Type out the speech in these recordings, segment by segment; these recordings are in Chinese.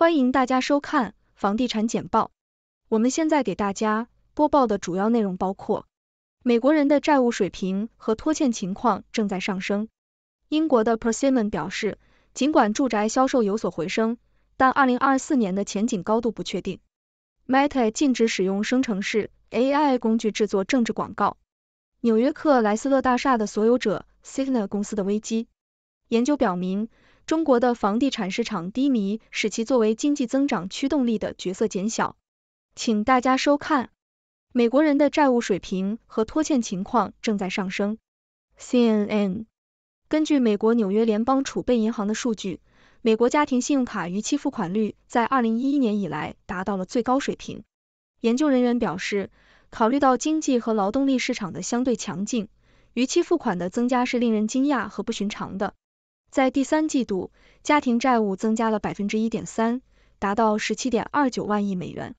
欢迎大家收看房地产简报。我们现在给大家播报的主要内容包括：美国人的债务水平和拖欠情况正在上升；英国的 Persimmon 表示，尽管住宅销售有所回升，但二零二四年的前景高度不确定；Meta 禁止使用生成式 AI 工具制作政治广告；纽约克莱斯勒大厦的所有者 Signal 公司的危机；研究表明。中国的房地产市场低迷，使其作为经济增长驱动力的角色减小。请大家收看。美国人的债务水平和拖欠情况正在上升。CNN 根据美国纽约联邦储备银行的数据，美国家庭信用卡逾期付款率在二零一一年以来达到了最高水平。研究人员表示，考虑到经济和劳动力市场的相对强劲，逾期付款的增加是令人惊讶和不寻常的。在第三季度，家庭债务增加了百分之一点三，达到十七点二九万亿美元。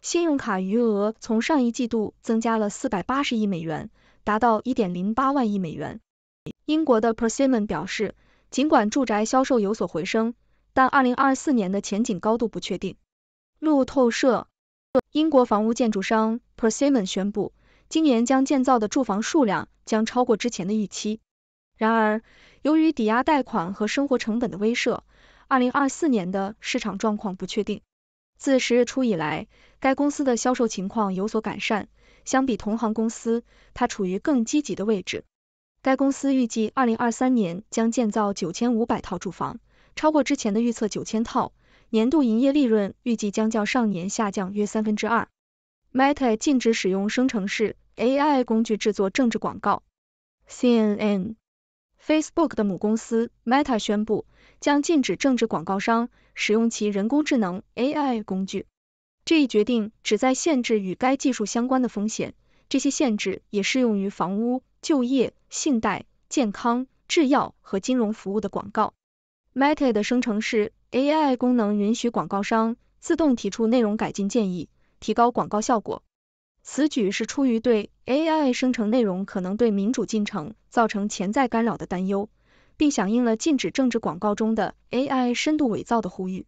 信用卡余额从上一季度增加了四百八十亿美元，达到一点零八万亿美元。英国的 Persimmon 表示，尽管住宅销售有所回升，但二零二四年的前景高度不确定。路透社，英国房屋建筑商 Persimmon 宣布，今年将建造的住房数量将超过之前的预期。然而，由于抵押贷款和生活成本的威慑，二零二四年的市场状况不确定。自十月初以来，该公司的销售情况有所改善，相比同行公司，它处于更积极的位置。该公司预计二零二三年将建造九千五百套住房，超过之前的预测九千套。年度营业利润预计将较上年下降约三分之二。Meta 禁止使用生成式 AI 工具制作政治广告。CNN。Facebook 的母公司 Meta 宣布，将禁止政治广告商使用其人工智能 AI 工具。这一决定旨在限制与该技术相关的风险，这些限制也适用于房屋、就业、信贷、健康、制药和金融服务的广告。Meta 的生成式 AI 功能允许广告商自动提出内容改进建议，提高广告效果。此举是出于对 AI 生成内容可能对民主进程造成潜在干扰的担忧，并响应了禁止政治广告中的 AI 深度伪造的呼吁。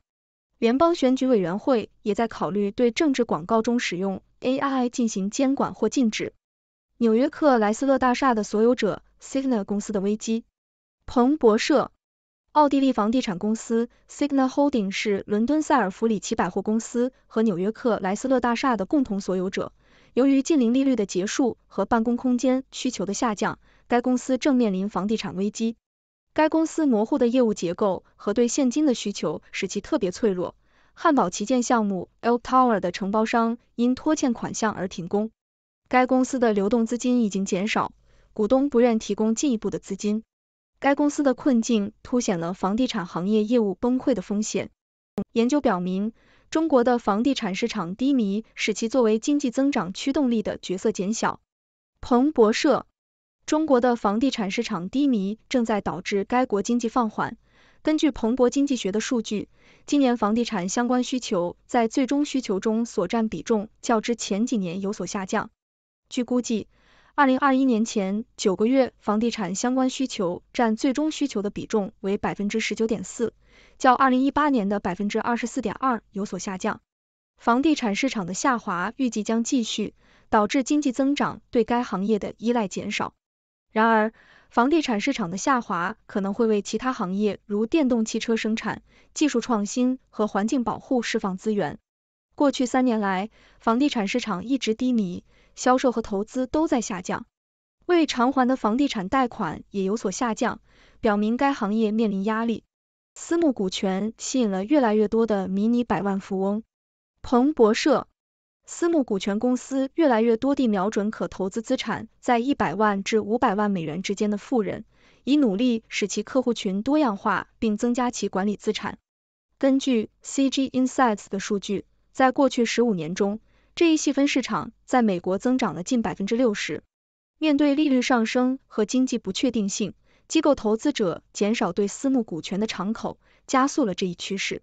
联邦选举委员会也在考虑对政治广告中使用 AI 进行监管或禁止。纽约克莱斯勒大厦的所有者 Signa 公司的危机。彭博社，奥地利房地产公司 Signa Holding 是伦敦塞尔弗里奇百货公司和纽约克莱斯勒大厦的共同所有者。由于近零利率的结束和办公空间需求的下降，该公司正面临房地产危机。该公司模糊的业务结构和对现金的需求使其特别脆弱。汉堡旗舰项目 L Tower 的承包商因拖欠款项而停工。该公司的流动资金已经减少，股东不愿提供进一步的资金。该公司的困境凸显了房地产行业业务崩溃的风险。研究表明。中国的房地产市场低迷，使其作为经济增长驱动力的角色减小。彭博社，中国的房地产市场低迷正在导致该国经济放缓。根据彭博经济学的数据，今年房地产相关需求在最终需求中所占比重较之前几年有所下降。据估计。二零二一年前九个月，房地产相关需求占最终需求的比重为百分之十九点四，较二零一八年的百分之二十四点二有所下降。房地产市场的下滑预计将继续，导致经济增长对该行业的依赖减少。然而，房地产市场的下滑可能会为其他行业，如电动汽车生产、技术创新和环境保护释放资源。过去三年来，房地产市场一直低迷。销售和投资都在下降，未偿还的房地产贷款也有所下降，表明该行业面临压力。私募股权吸引了越来越多的迷你百万富翁。彭博社，私募股权公司越来越多地瞄准可投资资产在一百万至五百万美元之间的富人，以努力使其客户群多样化并增加其管理资产。根据 CG Insights 的数据，在过去十五年中。这一细分市场在美国增长了近百分之六十。面对利率上升和经济不确定性，机构投资者减少对私募股权的敞口，加速了这一趋势。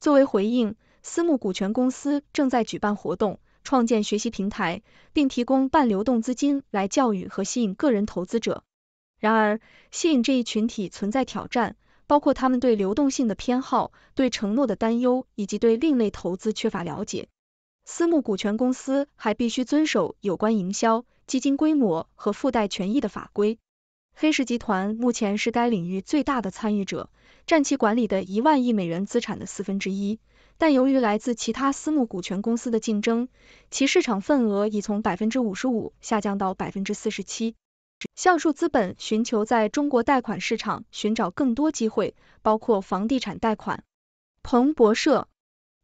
作为回应，私募股权公司正在举办活动，创建学习平台，并提供半流动资金来教育和吸引个人投资者。然而，吸引这一群体存在挑战，包括他们对流动性的偏好、对承诺的担忧以及对另类投资缺乏了解。私募股权公司还必须遵守有关营销、基金规模和附带权益的法规。黑石集团目前是该领域最大的参与者，占其管理的一万亿美元资产的四分之一，但由于来自其他私募股权公司的竞争，其市场份额已从百分之五十五下降到百分之四十七。橡树资本寻求在中国贷款市场寻找更多机会，包括房地产贷款。彭博社。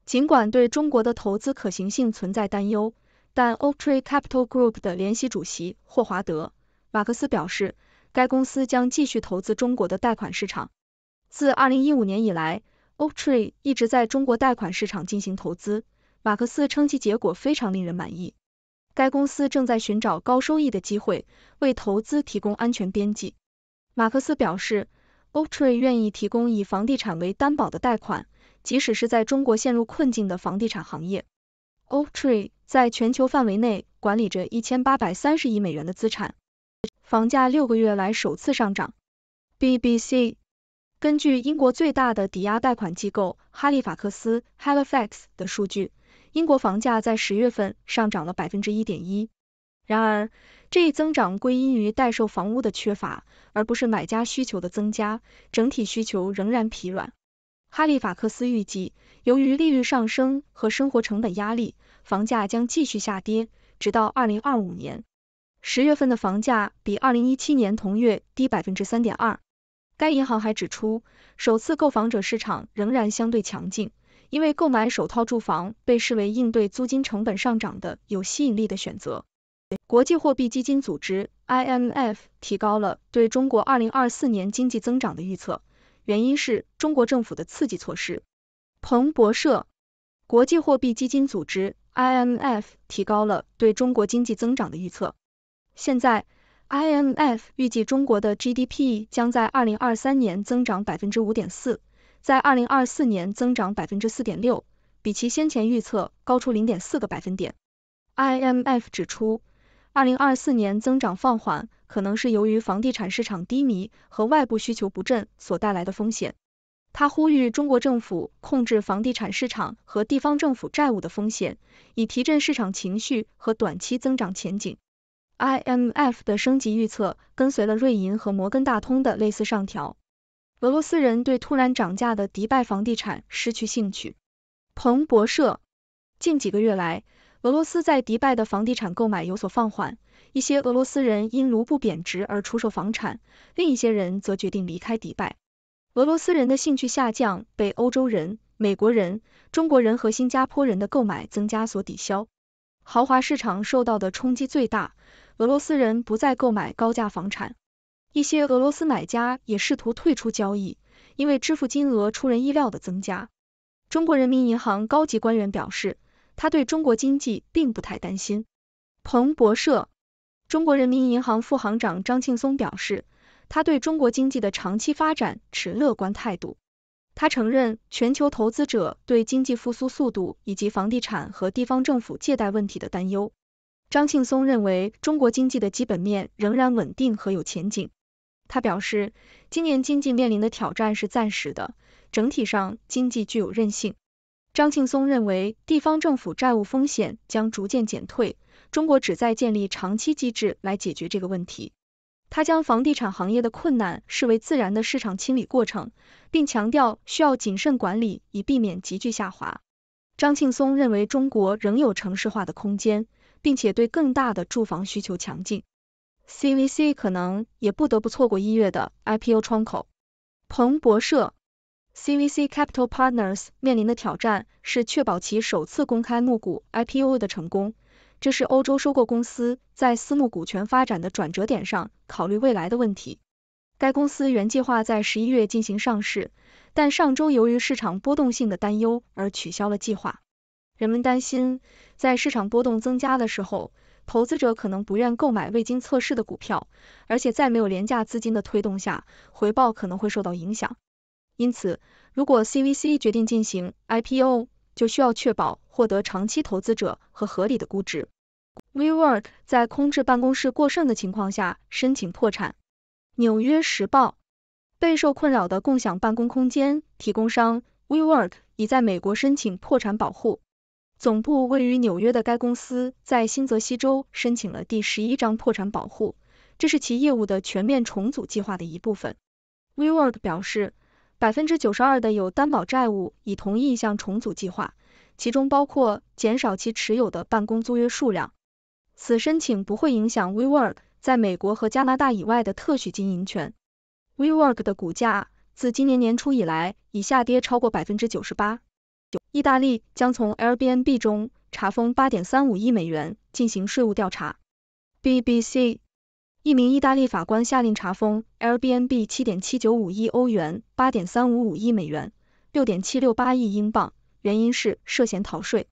尽管对中国的投资可行性存在担忧，但 Oaktree Capital Group 的联席主席霍华德·马克思表示，该公司将继续投资中国的贷款市场。自2015年以来，Oaktree 一直在中国贷款市场进行投资。马克思称其结果非常令人满意。该公司正在寻找高收益的机会，为投资提供安全边际。马克思表示，Oaktree 愿意提供以房地产为担保的贷款。即使是在中国陷入困境的房地产行业，Oaktree 在全球范围内管理着一千八百三十亿美元的资产。房价六个月来首次上涨。BBC 根据英国最大的抵押贷款机构哈利法克斯 （Halifax） 的数据，英国房价在十月份上涨了百分之一点一。然而，这一增长归因于待售房屋的缺乏，而不是买家需求的增加。整体需求仍然疲软。哈利法克斯预计，由于利率上升和生活成本压力，房价将继续下跌，直到二零二五年十月份的房价比二零一七年同月低百分之三点二。该银行还指出，首次购房者市场仍然相对强劲，因为购买首套住房被视为应对租金成本上涨的有吸引力的选择。国际货币基金组织 （IMF） 提高了对中国二零二四年经济增长的预测。原因是中国政府的刺激措施。彭博社，国际货币基金组织 （IMF） 提高了对中国经济增长的预测。现在，IMF 预计中国的 GDP 将在二零二三年增长百分之五点四，在二零二四年增长百分之四点六，比其先前预测高出零点四个百分点。IMF 指出。二零二四年增长放缓，可能是由于房地产市场低迷和外部需求不振所带来的风险。他呼吁中国政府控制房地产市场和地方政府债务的风险，以提振市场情绪和短期增长前景。IMF 的升级预测跟随了瑞银和摩根大通的类似上调。俄罗斯人对突然涨价的迪拜房地产失去兴趣。彭博社，近几个月来。俄罗斯在迪拜的房地产购买有所放缓，一些俄罗斯人因卢布贬值而出售房产，另一些人则决定离开迪拜。俄罗斯人的兴趣下降被欧洲人、美国人、中国人和新加坡人的购买增加所抵消。豪华市场受到的冲击最大，俄罗斯人不再购买高价房产，一些俄罗斯买家也试图退出交易，因为支付金额出人意料的增加。中国人民银行高级官员表示。他对中国经济并不太担心。彭博社，中国人民银行副行长张庆松表示，他对中国经济的长期发展持乐观态度。他承认全球投资者对经济复苏速度以及房地产和地方政府借贷问题的担忧。张庆松认为中国经济的基本面仍然稳定和有前景。他表示，今年经济面临的挑战是暂时的，整体上经济具有韧性。张庆松认为，地方政府债务风险将逐渐减退。中国旨在建立长期机制来解决这个问题。他将房地产行业的困难视为自然的市场清理过程，并强调需要谨慎管理以避免急剧下滑。张庆松认为，中国仍有城市化的空间，并且对更大的住房需求强劲。CVC 可能也不得不错过一月的 IPO 窗口。彭博社。CVC Capital Partners 面临的挑战是确保其首次公开募股 （IPO） 的成功。这是欧洲收购公司在私募股权发展的转折点上考虑未来的问题。该公司原计划在十一月进行上市，但上周由于市场波动性的担忧而取消了计划。人们担心，在市场波动增加的时候，投资者可能不愿购买未经测试的股票，而且在没有廉价资金的推动下，回报可能会受到影响。因此，如果 CVC 决定进行 IPO，就需要确保获得长期投资者和合理的估值。WeWork 在空置办公室过剩的情况下申请破产。纽约时报，备受困扰的共享办公空间提供商 WeWork 已在美国申请破产保护。总部位于纽约的该公司在新泽西州申请了第十一章破产保护，这是其业务的全面重组计划的一部分。WeWork 表示。百分之九十二的有担保债务已同意一项重组计划，其中包括减少其持有的办公租约数量。此申请不会影响 WeWork 在美国和加拿大以外的特许经营权。WeWork 的股价自今年年初以来已下跌超过百分之九十八。意大利将从 Airbnb 中查封八点三五亿美元进行税务调查。BBC。一名意大利法官下令查封 Airbnb 七点七九五亿欧元、八点三五五亿美元、六点七六八亿英镑，原因是涉嫌逃税。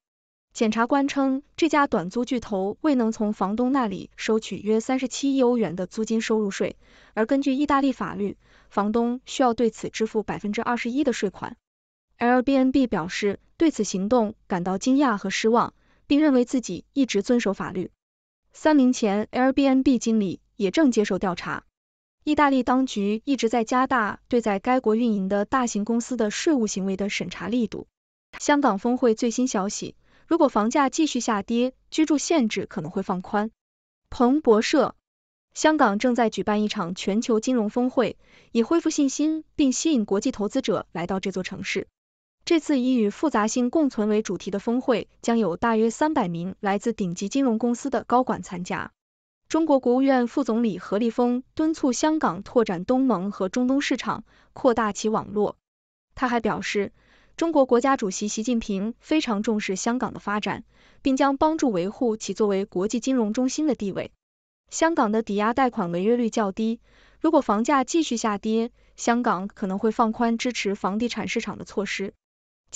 检察官称，这家短租巨头未能从房东那里收取约三十七亿欧元的租金收入税，而根据意大利法律，房东需要对此支付百分之二十一的税款。Airbnb 表示对此行动感到惊讶和失望，并认为自己一直遵守法律。三年前 Airbnb 经理。也正接受调查。意大利当局一直在加大对在该国运营的大型公司的税务行为的审查力度。香港峰会最新消息：如果房价继续下跌，居住限制可能会放宽。彭博社，香港正在举办一场全球金融峰会，以恢复信心并吸引国际投资者来到这座城市。这次以与复杂性共存为主题的峰会将有大约三百名来自顶级金融公司的高管参加。中国国务院副总理何立峰敦促香港拓展东盟和中东市场，扩大其网络。他还表示，中国国家主席习近平非常重视香港的发展，并将帮助维护其作为国际金融中心的地位。香港的抵押贷款违约率较低，如果房价继续下跌，香港可能会放宽支持房地产市场的措施。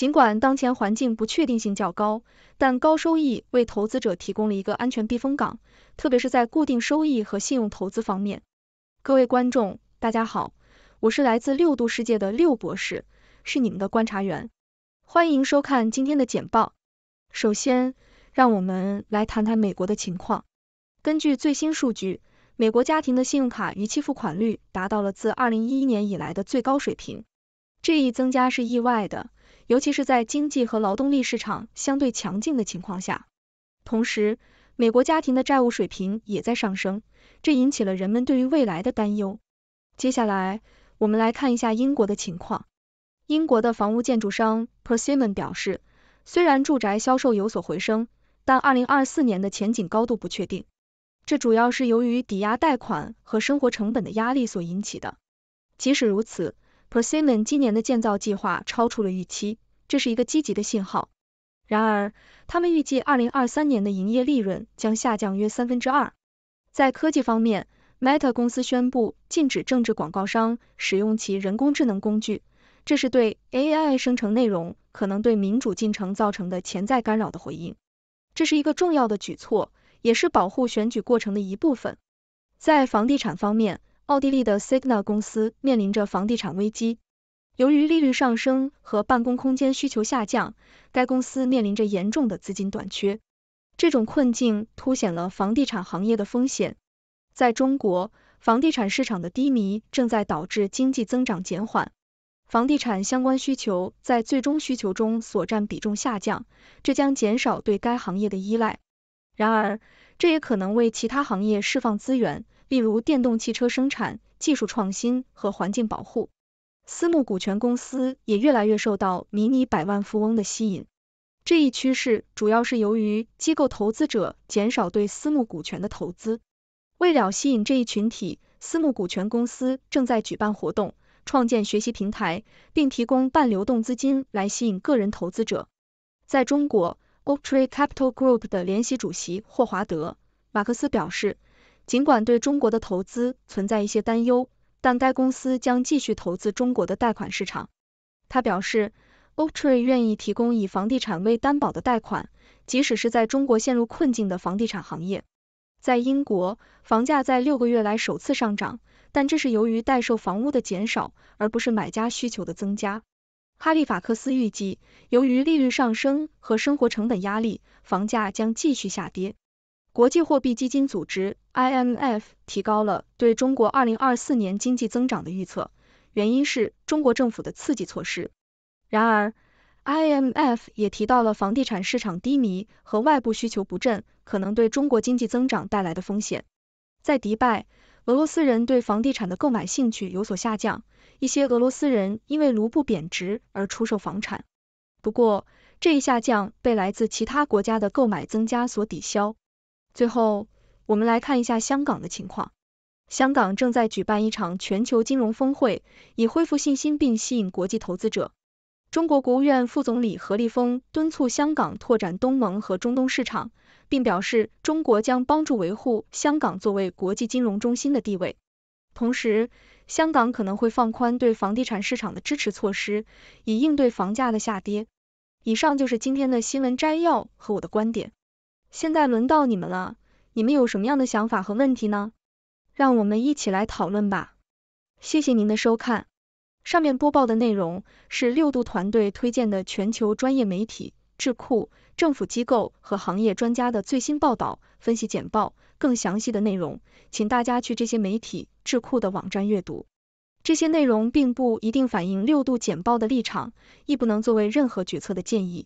尽管当前环境不确定性较高，但高收益为投资者提供了一个安全避风港，特别是在固定收益和信用投资方面。各位观众，大家好，我是来自六度世界的六博士，是你们的观察员。欢迎收看今天的简报。首先，让我们来谈谈美国的情况。根据最新数据，美国家庭的信用卡逾期付款率达到了自二零一一年以来的最高水平，这一增加是意外的。尤其是在经济和劳动力市场相对强劲的情况下，同时美国家庭的债务水平也在上升，这引起了人们对于未来的担忧。接下来，我们来看一下英国的情况。英国的房屋建筑商 Persimmon 表示，虽然住宅销售有所回升，但二零二四年的前景高度不确定，这主要是由于抵押贷款和生活成本的压力所引起的。即使如此，p e r s i m m o n 今年的建造计划超出了预期，这是一个积极的信号。然而，他们预计二零二三年的营业利润将下降约三分之二。在科技方面，Meta 公司宣布禁止政治广告商使用其人工智能工具，这是对 AI 生成内容可能对民主进程造成的潜在干扰的回应。这是一个重要的举措，也是保护选举过程的一部分。在房地产方面，奥地利的 Signal 公司面临着房地产危机，由于利率上升和办公空间需求下降，该公司面临着严重的资金短缺。这种困境凸显了房地产行业的风险。在中国，房地产市场的低迷正在导致经济增长减缓，房地产相关需求在最终需求中所占比重下降，这将减少对该行业的依赖。然而，这也可能为其他行业释放资源。例如电动汽车生产技术创新和环境保护，私募股权公司也越来越受到迷你百万富翁的吸引。这一趋势主要是由于机构投资者减少对私募股权的投资。为了吸引这一群体，私募股权公司正在举办活动，创建学习平台，并提供半流动资金来吸引个人投资者。在中国，Oaktree Capital Group 的联席主席霍华德·马克思表示。尽管对中国的投资存在一些担忧，但该公司将继续投资中国的贷款市场。他表示，Oaktree 愿意提供以房地产为担保的贷款，即使是在中国陷入困境的房地产行业。在英国，房价在六个月来首次上涨，但这是由于待售房屋的减少，而不是买家需求的增加。哈利法克斯预计，由于利率上升和生活成本压力，房价将继续下跌。国际货币基金组织 （IMF） 提高了对中国二零二四年经济增长的预测，原因是中国政府的刺激措施。然而，IMF 也提到了房地产市场低迷和外部需求不振可能对中国经济增长带来的风险。在迪拜，俄罗斯人对房地产的购买兴趣有所下降，一些俄罗斯人因为卢布贬值而出售房产。不过，这一下降被来自其他国家的购买增加所抵消。最后，我们来看一下香港的情况。香港正在举办一场全球金融峰会，以恢复信心并吸引国际投资者。中国国务院副总理何立峰敦促香港拓展东盟和中东市场，并表示中国将帮助维护香港作为国际金融中心的地位。同时，香港可能会放宽对房地产市场的支持措施，以应对房价的下跌。以上就是今天的新闻摘要和我的观点。现在轮到你们了，你们有什么样的想法和问题呢？让我们一起来讨论吧。谢谢您的收看。上面播报的内容是六度团队推荐的全球专业媒体、智库、政府机构和行业专家的最新报道、分析简报。更详细的内容，请大家去这些媒体、智库的网站阅读。这些内容并不一定反映六度简报的立场，亦不能作为任何决策的建议。